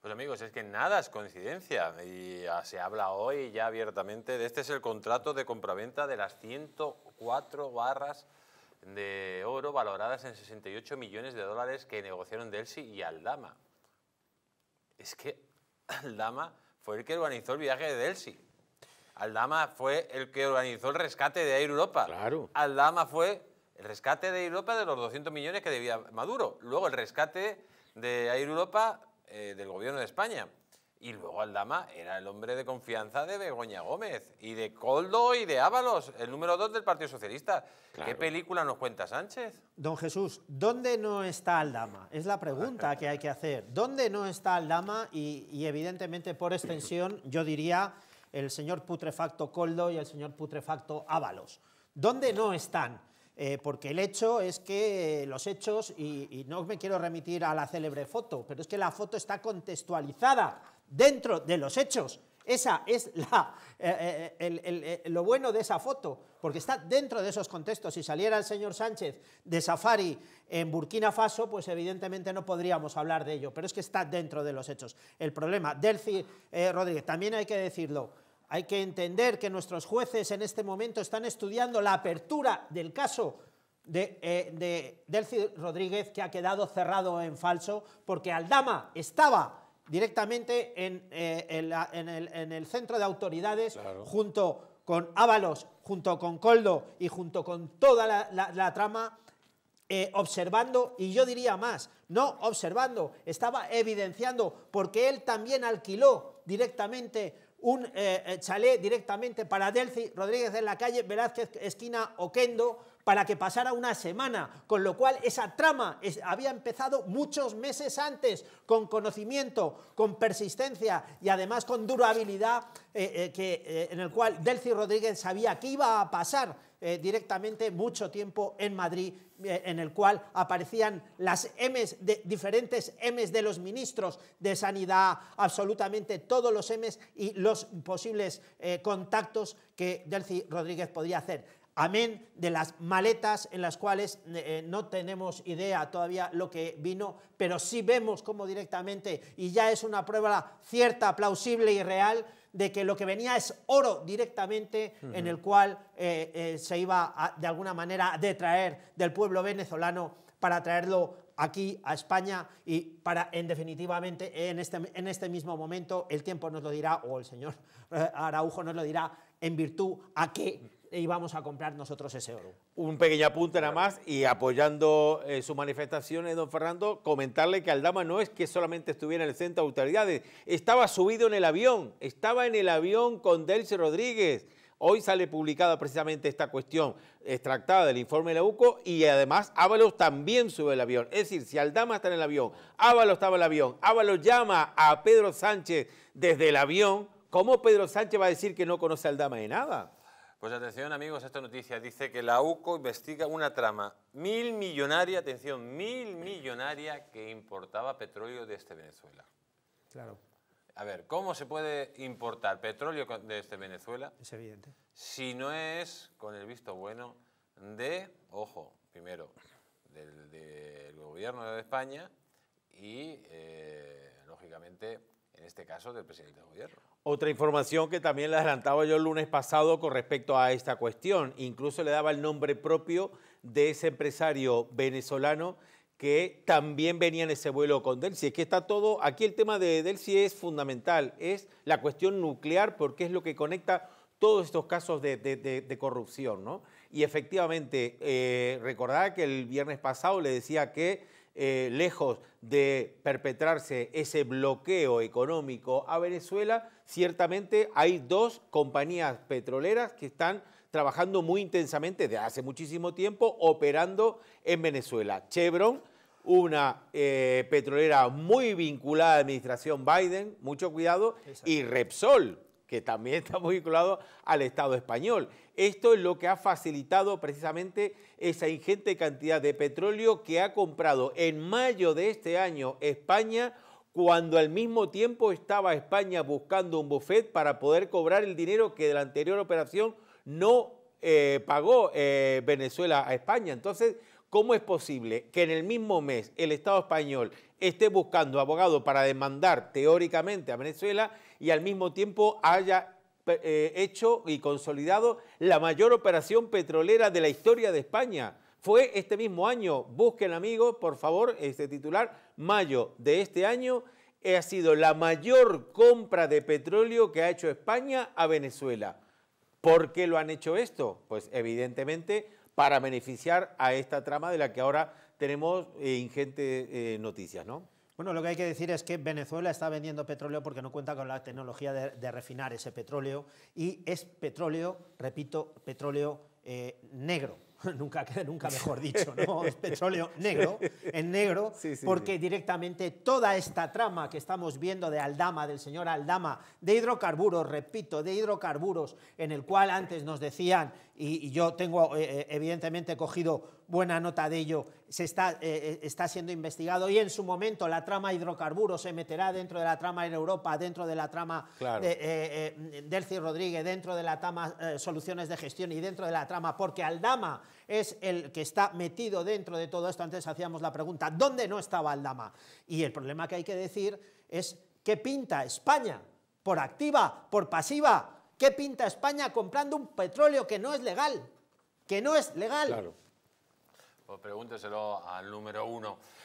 Pues amigos, es que nada es coincidencia y ah, se habla hoy ya abiertamente de este es el contrato de compraventa de las 104 barras de oro valoradas en 68 millones de dólares que negociaron Delsi y Aldama. Es que Aldama fue el que organizó el viaje de Delsi. Aldama fue el que organizó el rescate de Air Europa. Claro. Aldama fue el rescate de Air Europa de los 200 millones que debía Maduro. Luego el rescate de Air Europa eh, del gobierno de España. Y luego Aldama era el hombre de confianza de Begoña Gómez y de Coldo y de Ábalos, el número dos del Partido Socialista. ¿Qué película nos cuenta Sánchez? Don Jesús, ¿dónde no está Aldama? Es la pregunta que hay que hacer. ¿Dónde no está Aldama? Y, y evidentemente, por extensión, yo diría el señor putrefacto Coldo y el señor putrefacto Ábalos. ¿Dónde no están? Eh, porque el hecho es que eh, los hechos, y, no me quiero remitir a la célebre foto, pero es que la foto está contextualizada dentro de los hechos. Esa es la, eh, lo bueno de esa foto, porque está dentro de esos contextos. Si saliera el señor Sánchez de safari en Burkina Faso, pues evidentemente no podríamos hablar de ello, pero es que está dentro de los hechos. El problema, Delcy Rodríguez, también hay que decirlo, hay que entender que nuestros jueces en este momento están estudiando la apertura del caso de, eh, Delcy Rodríguez, que ha quedado cerrado en falso, porque Aldama estaba directamente en, eh, el, centro de autoridades junto con Ábalos, junto con Coldo y junto con toda la, trama, eh, observando, y yo diría más, no observando, estaba evidenciando, porque él también alquiló directamente un eh, eh, chalé directamente para Delcy Rodríguez en la calle Velázquez, esquina Oquendo, para que pasara una semana, con lo cual esa trama había empezado muchos meses antes, con conocimiento, con persistencia y además con durabilidad, eh, que, en el cual Delcy Rodríguez sabía que iba a pasar eh, directamente mucho tiempo en Madrid, eh, en el cual aparecían las M's, de, diferentes M's de los ministros de Sanidad, absolutamente todos los M's y los posibles eh, contactos que Delcy Rodríguez podría hacer amén de las maletas en las cuales no tenemos idea todavía lo que vino, pero sí vemos cómo directamente, y ya es una prueba cierta, plausible y real, de que lo que venía es oro directamente, en el cual eh, eh, se iba de alguna manera de traer del pueblo venezolano para traerlo aquí a España y para, en definitivamente, en este, en este mismo momento, el tiempo nos lo dirá, o el señor eh, Araujo nos lo dirá, en virtud a qué vamos a comprar nosotros ese oro. Un pequeño apunte nada más y apoyando su eh, sus manifestaciones, don Fernando, comentarle que Aldama no es que solamente estuviera en el centro de autoridades, estaba subido en el avión, estaba en el avión con Delce Rodríguez. Hoy sale publicada precisamente esta cuestión extractada del informe de la UCO y además Ábalos también sube el avión. Es decir, si Aldama está en el avión, Ábalos estaba en el avión, Ábalos llama a Pedro Sánchez desde el avión, ¿cómo Pedro Sánchez va a decir que no conoce a Aldama de nada? Pues atención amigos, esta noticia dice que la UCO investiga una trama mil millonaria, atención, mil millonaria que importaba petróleo desde Venezuela. Claro. A ver, ¿cómo se puede importar petróleo desde Venezuela? Es evidente. Si no es con el visto bueno de, ojo, primero, del, gobierno de España y, eh, lógicamente, en este caso del presidente del gobierno. Otra información que también le adelantaba yo el lunes pasado con respecto a esta cuestión, incluso le daba el nombre propio de ese empresario venezolano que también venía en ese vuelo con Delsi. Es que está todo, aquí el tema de Delsi es fundamental, es la cuestión nuclear porque es lo que conecta todos estos casos de, corrupción, ¿no? Y efectivamente, eh, recordaba que el viernes pasado le decía que eh, lejos de perpetrarse ese bloqueo económico a Venezuela, ciertamente hay dos compañías petroleras que están trabajando muy intensamente desde hace muchísimo tiempo operando en Venezuela. Chevron, una eh, petrolera muy vinculada a la administración Biden, mucho cuidado, y Repsol, que también muy vinculado al Estado español. Esto es lo que ha facilitado precisamente esa ingente cantidad de petróleo que ha comprado en mayo de este año España cuando al mismo tiempo estaba España buscando un buffet para poder cobrar el dinero que de la anterior operación no eh, pagó eh, Venezuela a España. Entonces, ¿cómo es posible que en el mismo mes el Estado español esté buscando abogado para demandar teóricamente a Venezuela y al mismo tiempo haya eh, hecho y consolidado la mayor operación petrolera de la historia de España. Fue este mismo año, busquen amigos, por favor, este titular, mayo de este año, eh, ha sido la mayor compra de petróleo que ha hecho España a Venezuela. ¿Por qué lo han hecho esto? Pues evidentemente para beneficiar a esta trama de la que ahora tenemos eh, ingente ingentes noticias, ¿no? Bueno, lo que hay que decir es que Venezuela está vendiendo petróleo porque no cuenta con la tecnología de, refinar ese petróleo y es petróleo, repito, petróleo eh, negro. nunca, nunca mejor dicho, ¿no? Es petróleo negro, en negro, porque directamente toda esta trama que estamos viendo de Aldama, del señor Aldama, de hidrocarburos, repito, de hidrocarburos, en el cual antes nos decían y, yo tengo eh, eh, evidentemente cogido buena nota de ello, se está, eh, está siendo investigado y en su momento la trama hidrocarburos se meterá dentro de la trama en Europa, dentro de la trama de, Delcy Rodríguez, dentro de la trama soluciones de gestión y dentro de la trama, porque Aldama es el que está metido dentro de todo esto. Antes hacíamos la pregunta, ¿dónde no estaba Aldama? Y el problema que hay que decir es qué pinta España, por activa, por pasiva, ¿Qué pinta España comprando un petróleo que no es legal? Que no es legal. Claro. Pues pregúnteselo al número uno.